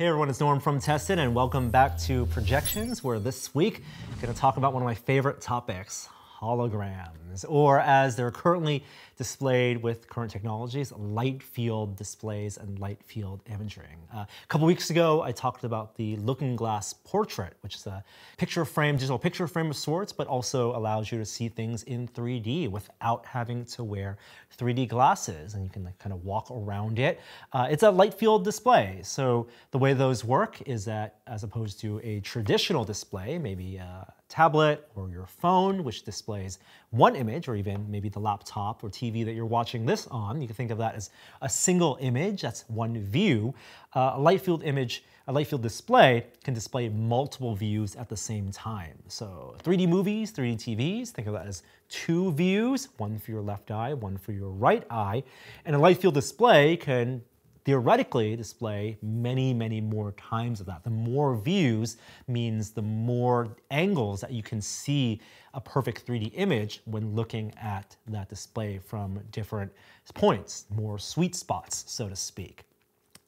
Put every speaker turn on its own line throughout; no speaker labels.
Hey everyone, it's Norm from Tested and welcome back to Projections, where this week I'm gonna talk about one of my favorite topics, holograms, or as they're currently displayed with current technologies, light field displays and light field imaging. Uh, a couple weeks ago, I talked about the Looking Glass portrait, which is a picture frame, digital picture frame of sorts, but also allows you to see things in 3D without having to wear 3D glasses, and you can like, kind of walk around it. Uh, it's a light field display, so the way those work is that as opposed to a traditional display, maybe uh, tablet or your phone, which displays one image, or even maybe the laptop or TV that you're watching this on. You can think of that as a single image, that's one view. Uh, a light field image, a light field display can display multiple views at the same time. So 3D movies, 3D TVs, think of that as two views, one for your left eye, one for your right eye. And a light field display can theoretically display many, many more times of that. The more views means the more angles that you can see a perfect 3D image when looking at that display from different points, more sweet spots, so to speak.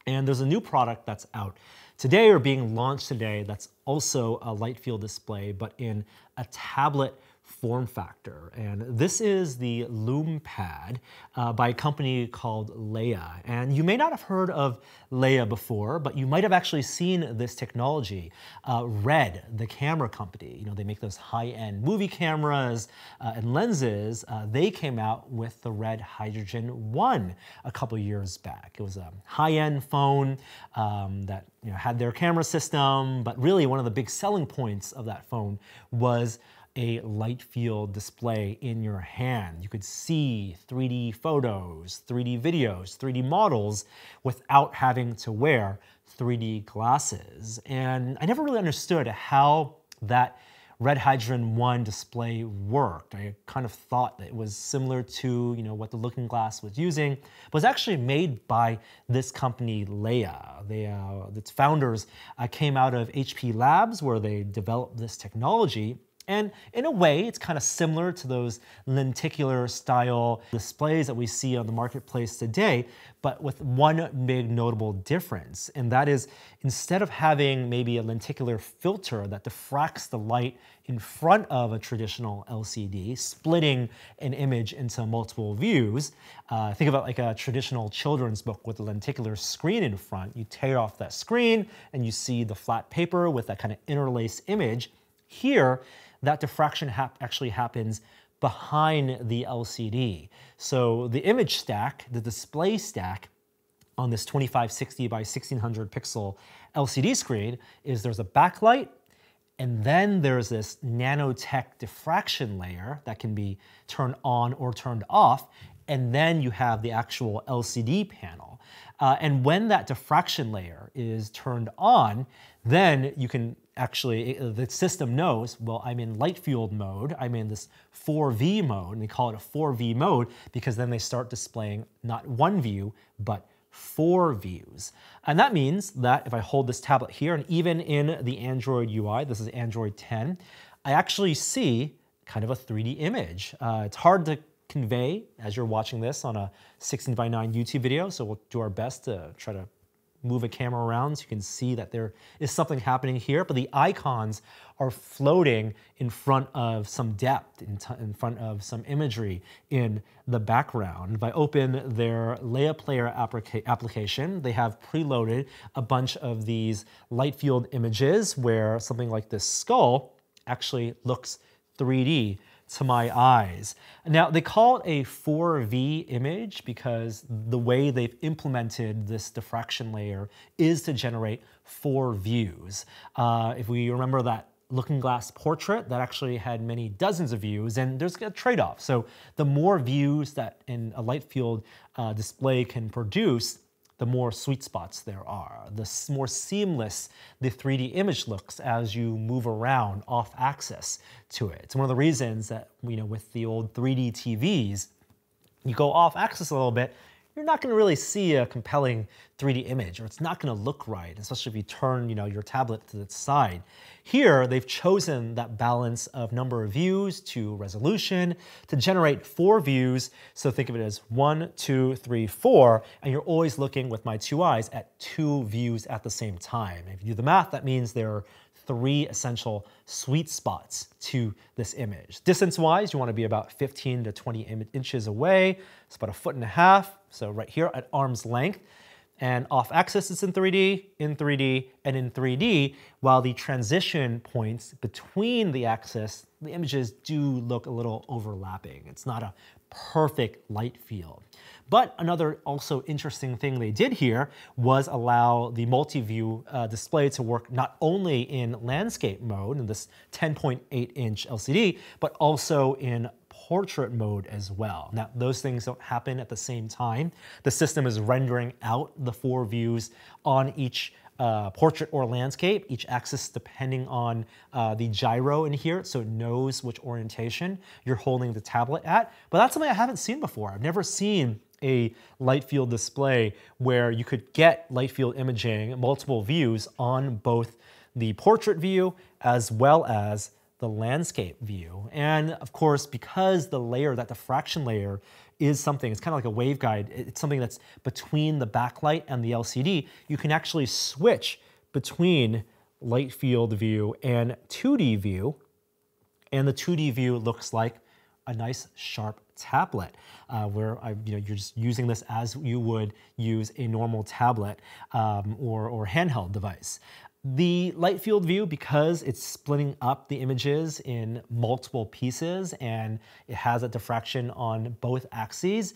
And there's a new product that's out today or being launched today that's also a light field display, but in a tablet form factor. And this is the Loom Pad uh, by a company called Leia. And you may not have heard of Leia before, but you might have actually seen this technology. Uh, Red, the camera company, you know, they make those high-end movie cameras uh, and lenses. Uh, they came out with the Red Hydrogen 1 a couple years back. It was a high-end phone um, that you know, had their camera system, but really one of the big selling points of that phone was a light field display in your hand. You could see 3D photos, 3D videos, 3D models without having to wear 3D glasses. And I never really understood how that red hydrogen 1 display worked. I kind of thought that it was similar to you know, what the looking glass was using, but was actually made by this company, Leia. They, uh, its founders uh, came out of HP Labs where they developed this technology and in a way, it's kind of similar to those lenticular style displays that we see on the marketplace today, but with one big notable difference. And that is instead of having maybe a lenticular filter that diffracts the light in front of a traditional LCD, splitting an image into multiple views, uh, think about like a traditional children's book with a lenticular screen in front. You tear off that screen and you see the flat paper with that kind of interlaced image. Here, that diffraction hap actually happens behind the LCD. So the image stack, the display stack on this 2560 by 1600 pixel LCD screen is there's a backlight and then there's this nanotech diffraction layer that can be turned on or turned off. And then you have the actual LCD panel. Uh, and when that diffraction layer is turned on, then you can actually uh, the system knows, well, I'm in light fueled mode, I'm in this 4V mode, and they call it a 4V mode because then they start displaying not one view, but four views. And that means that if I hold this tablet here, and even in the Android UI, this is Android 10, I actually see kind of a 3D image. Uh, it's hard to convey as you're watching this on a 16 by 9 YouTube video, so we'll do our best to try to move a camera around so you can see that there is something happening here, but the icons are floating in front of some depth, in, in front of some imagery in the background. If I open their Leia Player applica application, they have preloaded a bunch of these light field images where something like this skull actually looks 3D to my eyes. Now, they call it a 4V image because the way they've implemented this diffraction layer is to generate four views. Uh, if we remember that Looking Glass portrait that actually had many dozens of views, and there's a trade-off. So the more views that in a light field uh, display can produce, the more sweet spots there are, the more seamless the 3D image looks as you move around off axis to it. It's one of the reasons that, you know, with the old 3D TVs, you go off axis a little bit you're not gonna really see a compelling 3D image, or it's not gonna look right, especially if you turn you know, your tablet to the side. Here, they've chosen that balance of number of views to resolution to generate four views. So think of it as one, two, three, four, and you're always looking with my two eyes at two views at the same time. If you do the math, that means there are three essential sweet spots to this image. Distance-wise, you wanna be about 15 to 20 inches away. It's about a foot and a half, so right here at arm's length. And off-axis it's in 3D, in 3D, and in 3D, while the transition points between the axis, the images do look a little overlapping. It's not a perfect light field. But another also interesting thing they did here was allow the multi-view uh, display to work not only in landscape mode, in this 10.8 inch LCD, but also in portrait mode as well. Now, those things don't happen at the same time. The system is rendering out the four views on each uh, portrait or landscape, each axis depending on uh, the gyro in here, so it knows which orientation you're holding the tablet at. But that's something I haven't seen before. I've never seen a light field display where you could get light field imaging, multiple views on both the portrait view as well as the landscape view. And of course, because the layer, that diffraction layer, is something, it's kind of like a waveguide, it's something that's between the backlight and the LCD, you can actually switch between light field view and 2D view, and the 2D view looks like a nice sharp tablet, uh, where I, you know you're just using this as you would use a normal tablet um, or or handheld device. The light field view, because it's splitting up the images in multiple pieces and it has a diffraction on both axes,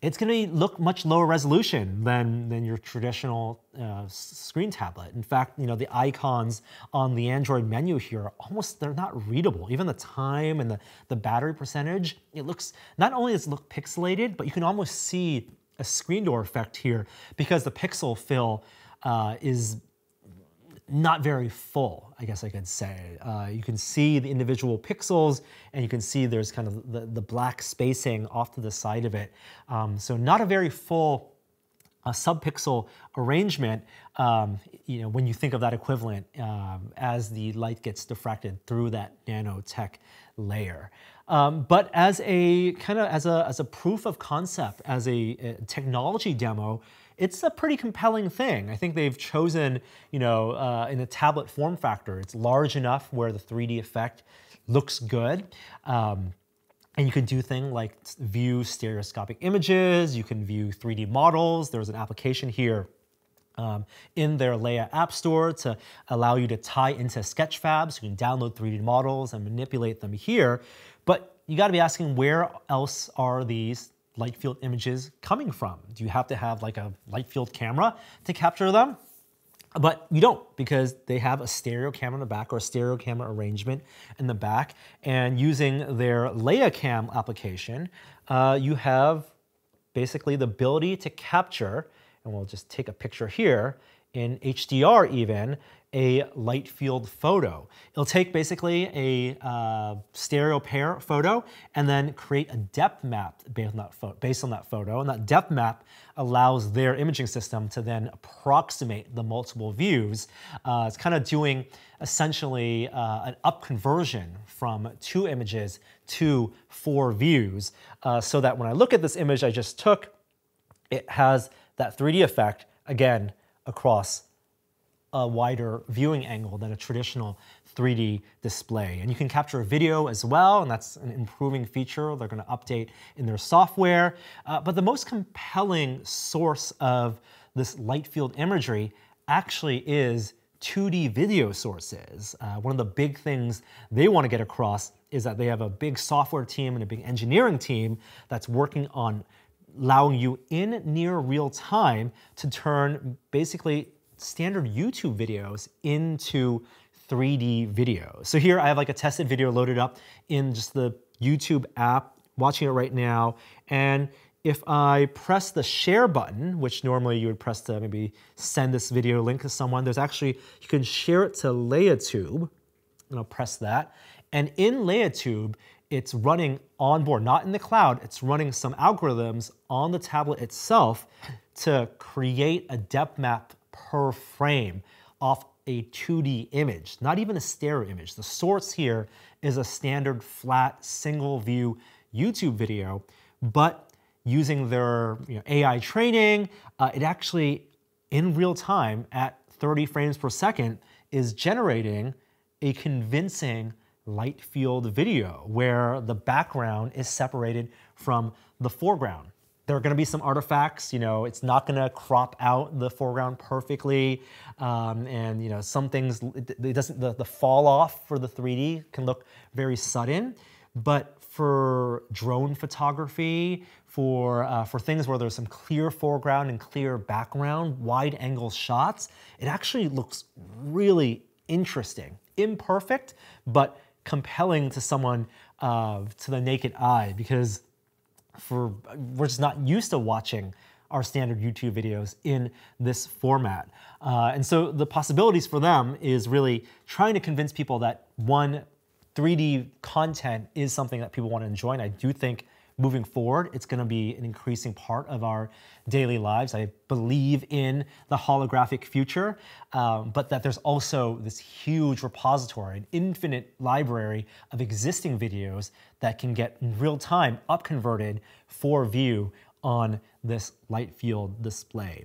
it's going to look much lower resolution than, than your traditional uh, screen tablet. In fact, you know, the icons on the Android menu here are almost, they're not readable. Even the time and the, the battery percentage, it looks, not only does it look pixelated, but you can almost see a screen door effect here because the pixel fill uh, is not very full, I guess I could say. Uh, you can see the individual pixels and you can see there's kind of the, the black spacing off to the side of it. Um, so not a very full uh, subpixel arrangement, um, you know, when you think of that equivalent um, as the light gets diffracted through that nanotech layer. Um, but as a kind of as a, as a proof of concept, as a, a technology demo, it's a pretty compelling thing. I think they've chosen, you know, uh, in a tablet form factor, it's large enough where the 3D effect looks good. Um, and you can do things like view stereoscopic images, you can view 3D models. There's an application here um, in their Leia App Store to allow you to tie into Sketchfab so you can download 3D models and manipulate them here. But you gotta be asking where else are these light field images coming from? Do you have to have like a light field camera to capture them? But you don't because they have a stereo camera in the back or a stereo camera arrangement in the back. And using their Cam application, uh, you have basically the ability to capture, and we'll just take a picture here, in HDR even, a light field photo. It'll take basically a uh, stereo pair photo and then create a depth map based on, that based on that photo. And that depth map allows their imaging system to then approximate the multiple views. Uh, it's kind of doing essentially uh, an up conversion from two images to four views uh, so that when I look at this image I just took, it has that 3D effect again across a wider viewing angle than a traditional 3D display. And you can capture a video as well, and that's an improving feature they're going to update in their software. Uh, but the most compelling source of this light field imagery actually is 2D video sources. Uh, one of the big things they want to get across is that they have a big software team and a big engineering team that's working on allowing you in near real time to turn basically standard YouTube videos into 3D videos. So here I have like a tested video loaded up in just the YouTube app, watching it right now. And if I press the share button, which normally you would press to maybe send this video link to someone, there's actually, you can share it to LeiaTube, and I'll press that. And in LeiaTube, it's running on board, not in the cloud, it's running some algorithms on the tablet itself to create a depth map per frame off a 2D image, not even a stereo image. The source here is a standard flat single view YouTube video, but using their you know, AI training, uh, it actually in real time at 30 frames per second is generating a convincing light field video where the background is separated from the foreground. There are going to be some artifacts, you know, it's not going to crop out the foreground perfectly. Um, and, you know, some things, it doesn't, the, the fall off for the 3D can look very sudden. But for drone photography, for, uh, for things where there's some clear foreground and clear background, wide angle shots, it actually looks really interesting. Imperfect, but compelling to someone uh, to the naked eye because for we're just not used to watching our standard YouTube videos in this format. Uh, and so the possibilities for them is really trying to convince people that one, 3D content is something that people want to enjoy. And I do think moving forward, it's going to be an increasing part of our daily lives. I believe in the holographic future, um, but that there's also this huge repository, an infinite library of existing videos that can get real time upconverted for view on this light field display.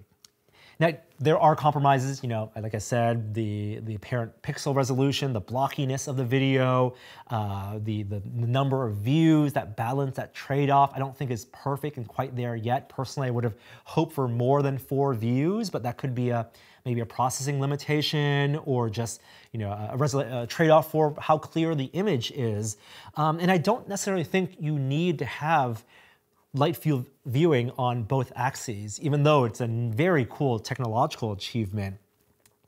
Now, there are compromises, you know, like I said, the, the apparent pixel resolution, the blockiness of the video, uh, the, the, the number of views, that balance, that trade-off, I don't think is perfect and quite there yet. Personally, I would have hoped for more than four views, but that could be a, maybe a processing limitation or just you know a, a trade-off for how clear the image is. Um, and I don't necessarily think you need to have light field viewing on both axes, even though it's a very cool technological achievement.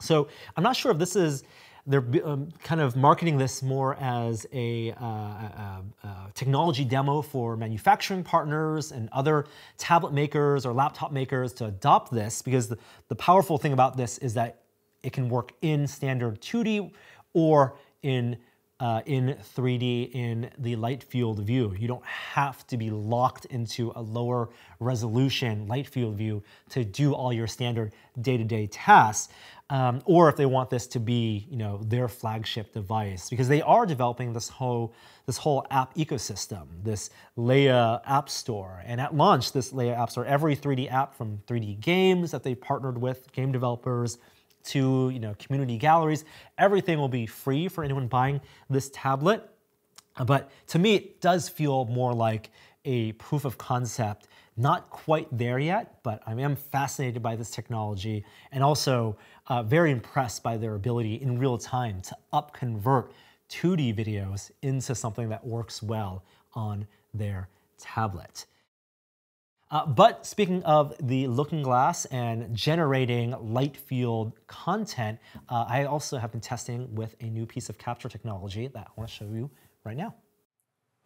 So I'm not sure if this is, they're um, kind of marketing this more as a, uh, a, uh, a uh, technology demo for manufacturing partners and other tablet makers or laptop makers to adopt this because the, the powerful thing about this is that it can work in standard 2D or in uh, in 3D in the light field view. You don't have to be locked into a lower resolution light field view to do all your standard day-to-day -day tasks. Um, or if they want this to be, you know, their flagship device, because they are developing this whole this whole app ecosystem, this Leia app store. And at launch, this Leia app store, every 3D app from 3D games that they partnered with, game developers, to you know community galleries. Everything will be free for anyone buying this tablet. But to me, it does feel more like a proof of concept. Not quite there yet, but I am fascinated by this technology and also uh, very impressed by their ability in real time to upconvert 2D videos into something that works well on their tablet. Uh, but speaking of the looking glass and generating light field content, uh, I also have been testing with a new piece of capture technology that I want to show you right now.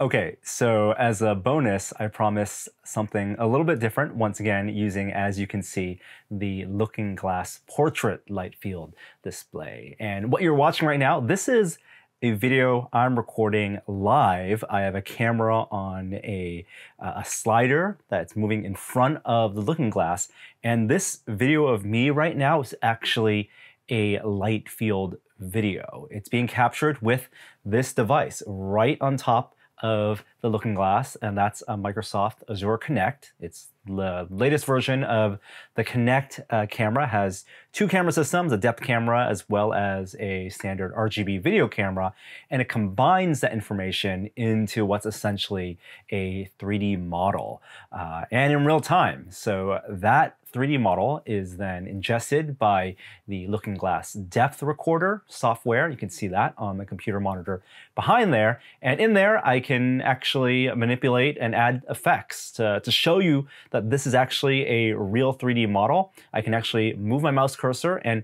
Okay, so as a bonus, I promise something a little bit different, once again, using, as you can see, the Looking Glass Portrait Light Field display. And what you're watching right now, this is a video I'm recording live. I have a camera on a, uh, a slider that's moving in front of the looking glass. And this video of me right now is actually a light field video. It's being captured with this device right on top of the Looking Glass, and that's uh, Microsoft Azure Connect. It's the latest version of the Connect uh, camera. Has two camera systems: a depth camera as well as a standard RGB video camera, and it combines that information into what's essentially a 3D model uh, and in real time. So that 3D model is then ingested by the Looking Glass depth recorder software. You can see that on the computer monitor behind there. And in there, I can actually manipulate and add effects to, to show you that this is actually a real 3D model. I can actually move my mouse cursor and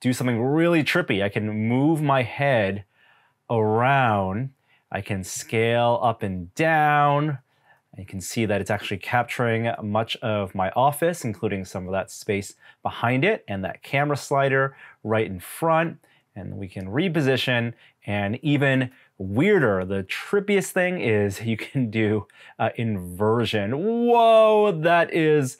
do something really trippy. I can move my head around. I can scale up and down. And you can see that it's actually capturing much of my office, including some of that space behind it and that camera slider right in front. And we can reposition and even weirder, the trippiest thing is you can do uh, inversion. Whoa, that is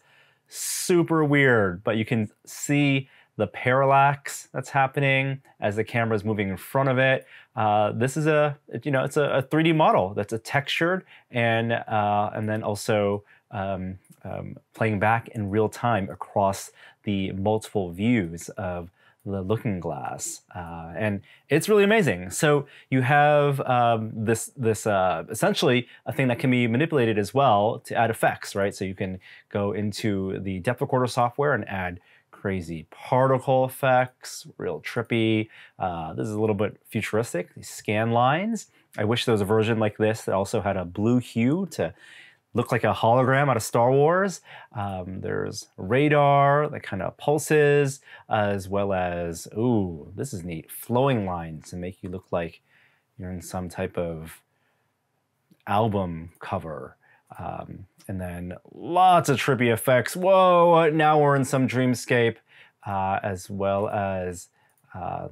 super weird, but you can see the parallax that's happening as the camera is moving in front of it. Uh, this is a, you know, it's a, a 3D model that's a textured and, uh, and then also um, um, playing back in real time across the multiple views of the looking glass. Uh, and it's really amazing. So you have um, this, this uh, essentially a thing that can be manipulated as well to add effects, right? So you can go into the depth recorder software and add crazy particle effects, real trippy. Uh, this is a little bit futuristic, these scan lines. I wish there was a version like this that also had a blue hue to look like a hologram out of Star Wars. Um, there's radar that kind of pulses, as well as, ooh, this is neat, flowing lines to make you look like you're in some type of album cover. Um, and then lots of trippy effects. Whoa, now we're in some dreamscape, uh, as well as, uh,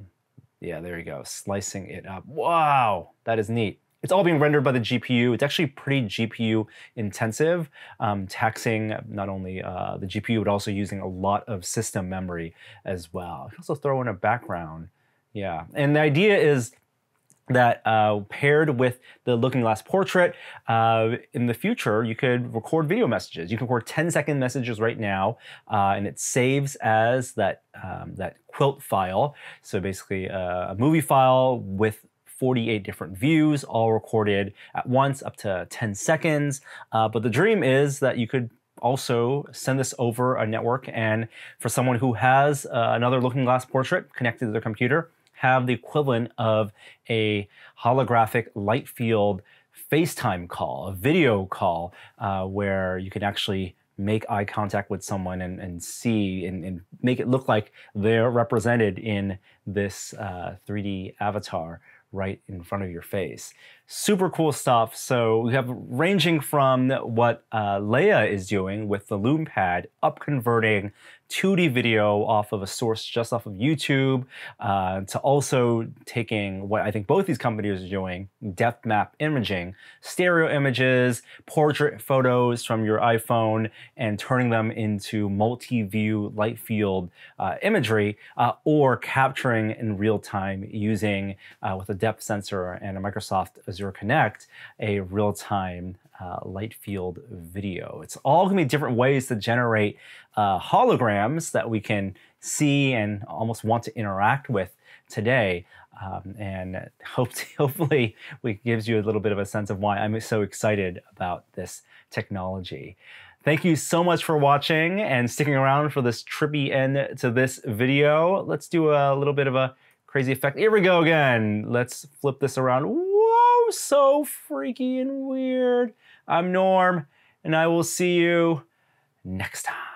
yeah, there you go, slicing it up. Wow, that is neat. It's all being rendered by the GPU. It's actually pretty GPU intensive, um, taxing not only uh, the GPU, but also using a lot of system memory as well. can also throw in a background. Yeah, and the idea is that uh, paired with the looking glass portrait uh, in the future you could record video messages you can record 10 second messages right now uh, and it saves as that um, that quilt file so basically uh, a movie file with 48 different views all recorded at once up to 10 seconds uh, but the dream is that you could also send this over a network and for someone who has uh, another looking glass portrait connected to their computer have the equivalent of a holographic light field FaceTime call, a video call, uh, where you can actually make eye contact with someone and, and see and, and make it look like they're represented in this uh, 3D avatar right in front of your face super cool stuff. So we have ranging from what uh, Leia is doing with the loom pad, up converting 2D video off of a source just off of YouTube, uh, to also taking what I think both these companies are doing, depth map imaging, stereo images, portrait photos from your iPhone, and turning them into multi-view light field uh, imagery, uh, or capturing in real time using uh, with a depth sensor and a Microsoft Azure Azure Connect a real-time uh, light field video. It's all gonna be different ways to generate uh, holograms that we can see and almost want to interact with today. Um, and hopefully we gives you a little bit of a sense of why I'm so excited about this technology. Thank you so much for watching and sticking around for this trippy end to this video. Let's do a little bit of a crazy effect. Here we go again. Let's flip this around. Ooh so freaky and weird. I'm Norm, and I will see you next time.